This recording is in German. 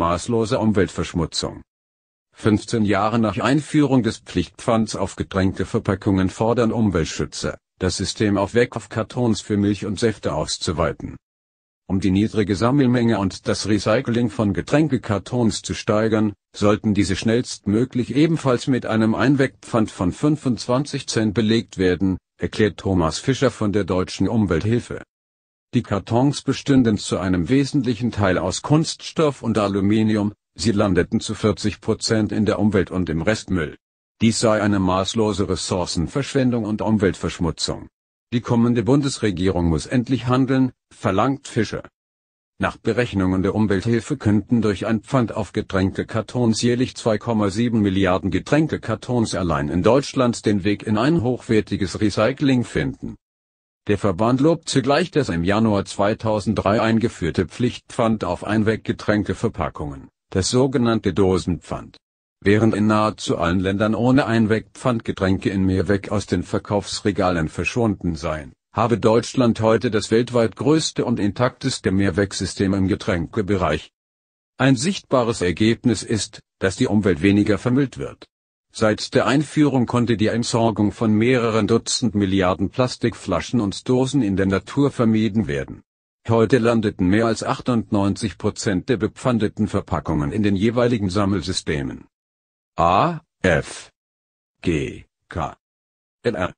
maßlose Umweltverschmutzung. 15 Jahre nach Einführung des Pflichtpfands auf gedrängte Verpackungen fordern Umweltschützer, das System auf Wegwerfkartons für Milch und Säfte auszuweiten. Um die niedrige Sammelmenge und das Recycling von Getränkekartons zu steigern, sollten diese schnellstmöglich ebenfalls mit einem Einwegpfand von 25 Cent belegt werden, erklärt Thomas Fischer von der Deutschen Umwelthilfe. Die Kartons bestünden zu einem wesentlichen Teil aus Kunststoff und Aluminium, sie landeten zu 40 Prozent in der Umwelt und im Restmüll. Dies sei eine maßlose Ressourcenverschwendung und Umweltverschmutzung. Die kommende Bundesregierung muss endlich handeln, verlangt Fischer. Nach Berechnungen der Umwelthilfe könnten durch ein Pfand auf Getränkekartons jährlich 2,7 Milliarden Getränkekartons allein in Deutschland den Weg in ein hochwertiges Recycling finden. Der Verband lobt zugleich das im Januar 2003 eingeführte Pflichtpfand auf Einweggetränkeverpackungen, das sogenannte Dosenpfand. Während in nahezu allen Ländern ohne Einwegpfand Getränke in Mehrweg aus den Verkaufsregalen verschwunden seien, habe Deutschland heute das weltweit größte und intakteste Mehrwegsystem im Getränkebereich. Ein sichtbares Ergebnis ist, dass die Umwelt weniger vermüllt wird. Seit der Einführung konnte die Entsorgung von mehreren Dutzend Milliarden Plastikflaschen und Dosen in der Natur vermieden werden. Heute landeten mehr als 98 Prozent der bepfandeten Verpackungen in den jeweiligen Sammelsystemen. A, F, G, K, L. R.